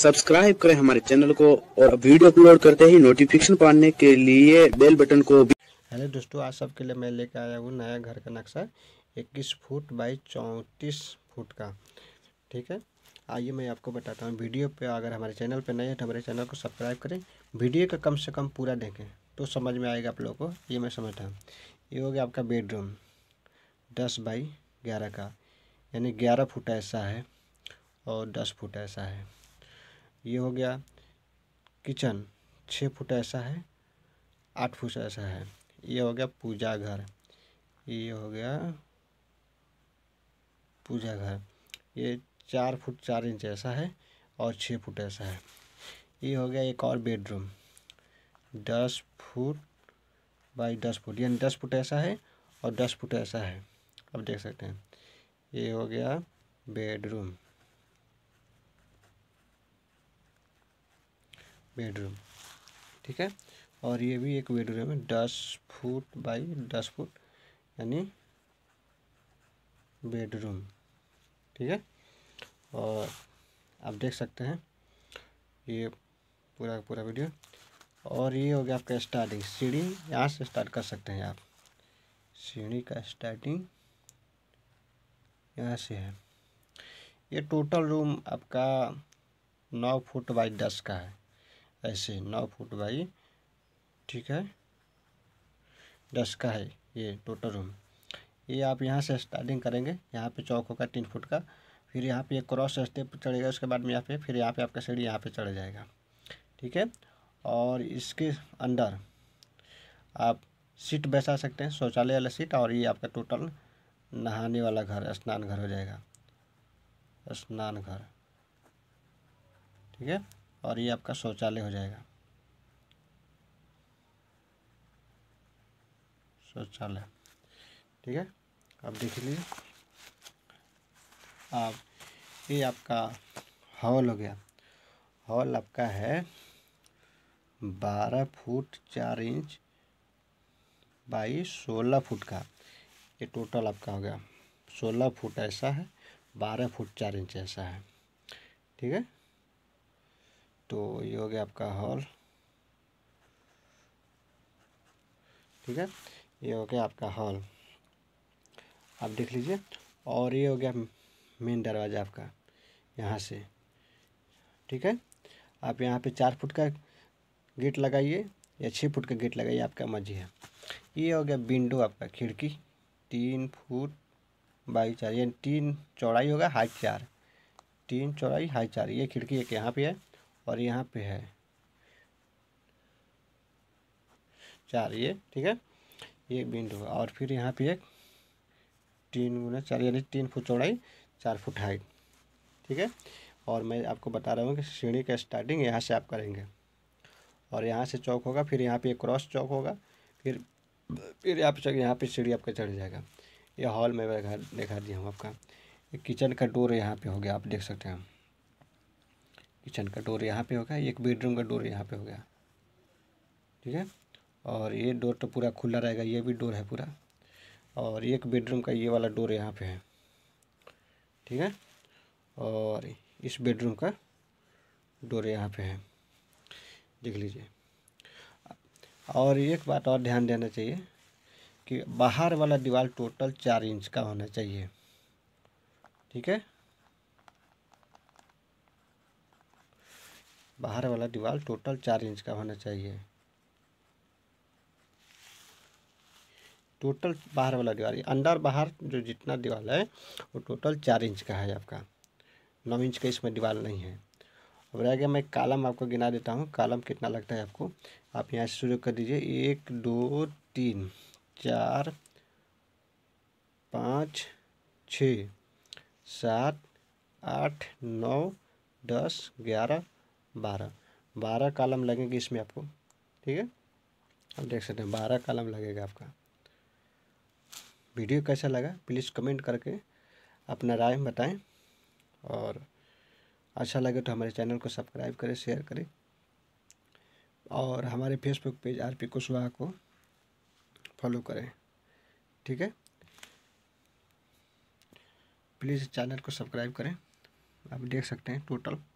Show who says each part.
Speaker 1: subscribe करें हमारे channel को और वीडियो अपलोड करते ही नोटिफिकेशन पाने के लिए बेल बटन को भी हेलो दोस्तों आज सबके लिए मैं लेकर आया हूँ नया घर का नक्शा इक्कीस फुट बाई चौंतीस फुट का ठीक है आइए मैं आपको बताता हूँ वीडियो पे अगर हमारे चैनल पे नए हैं तो हमारे चैनल को सब्सक्राइब करें वीडियो का कम से कम पूरा देखें तो समझ में आएगा आप लोगों को ये मैं समझता हूँ ये हो गया आपका बेडरूम दस बाई ग्यारह का यानी ग्यारह फुट ऐसा है और दस फुट ऐसा है ये हो गया किचन छः फुट ऐसा है आठ फुट ऐसा है ये हो गया पूजा घर ये हो गया पूजा घर ये चार फुट चार इंच ऐसा है और छः फुट ऐसा है ये हो गया एक और बेडरूम दस फुट बाई दस फुट यानी दस फुट ऐसा है और दस फुट ऐसा है अब देख सकते हैं ये हो गया बेडरूम बेडरूम ठीक है और ये भी एक बेडरूम है दस फुट बाई दस फुट यानी बेडरूम ठीक है और आप देख सकते हैं ये पूरा पूरा वीडियो और ये हो गया आपका स्टार्टिंग सीढ़ी यहाँ से स्टार्ट कर सकते हैं आप सीढ़ी का स्टार्टिंग यहाँ से है ये टोटल रूम आपका नौ फुट बाई दस का है ऐसे नौ फुट बाई ठीक है दस का है ये टोटल रूम ये आप यहाँ से स्टार्टिंग करेंगे यहाँ पे चौक होगा तीन फुट का फिर यहाँ पे क्रॉस पर चढ़ेगा उसके बाद में यहाँ पे फिर यहाँ पे आपका सीढ़ी यहाँ पे चढ़ जाएगा ठीक है और इसके अंदर आप सीट बैठा सकते हैं शौचालय वाला सीट और ये आपका टोटल नहाने वाला घर स्नान घर हो जाएगा स्नान घर ठीक है और ये आपका शौचालय हो जाएगा शौचालय ठीक है आप देख लीजिए आप ये आपका हॉल हो गया हॉल आपका है बारह फुट चार इंच बाई सोलह फुट का ये टोटल आपका हो गया सोलह फुट ऐसा है बारह फुट चार इंच ऐसा है ठीक है तो ये हो गया आपका हॉल ठीक है ये हो गया आपका हॉल आप देख लीजिए और ये हो गया मेन दरवाज़ा आपका यहाँ से ठीक है आप यहाँ पे चार फुट का गेट लगाइए या छः फुट का गेट लगाइए आपका मर्जी है ये हो गया विंडो आपका खिड़की तीन फुट बाई चार यानी तीन चौड़ाई होगा हाई चार तीन चौड़ाई हाई चार ये खिड़की एक यहाँ पे है और यहाँ पे है चार ये ठीक है ये बिंदु और फिर यहाँ पे एक तीन गुना चार यानी तीन फुट चौड़ाई चार फुट हाइट ठीक है और मैं आपको बता रहा हूँ कि सीढ़ी का स्टार्टिंग यहाँ से आप करेंगे और यहाँ से चौक होगा फिर यहाँ पे एक क्रॉस चौक होगा फिर फिर आप यहाँ पे सीढ़ी आपका चढ़ जाएगा ये हॉल में दिखा दिया हूँ आपका किचन का डोर यहाँ पे हो गया आप देख सकते हैं किचन का डोर यहाँ पे हो गया एक बेडरूम का डोर यहाँ पे हो गया ठीक है और ये डोर तो पूरा खुला रहेगा ये भी डोर है पूरा और एक बेडरूम का ये वाला डोर यहाँ पे है ठीक है और इस बेडरूम का डोर यहाँ पे है देख लीजिए और एक बात और ध्यान देना चाहिए कि बाहर वाला दीवार टोटल चार इंच का होना चाहिए ठीक है बाहर वाला दीवार टोटल चार इंच का होना चाहिए टोटल बाहर वाला दीवार अंदर बाहर जो जितना दीवार है वो टोटल चार इंच का है आपका नौ इंच का इसमें दीवार नहीं है अब रह गया मैं कालम आपको गिना देता हूँ कालम कितना लगता है आपको आप यहाँ से शुरू कर दीजिए एक दो तीन चार पाँच छ सात आठ नौ दस ग्यारह बारह बारह कालम लगेंगे इसमें आपको ठीक है आप देख सकते हैं बारह कालम लगेगा आपका वीडियो कैसा लगा प्लीज़ कमेंट करके अपना राय बताएं और अच्छा लगे तो हमारे चैनल को सब्सक्राइब करें शेयर करें और हमारे Facebook page R P Kushwaha को फॉलो करें ठीक है प्लीज़ चैनल को सब्सक्राइब करें आप देख सकते हैं टोटल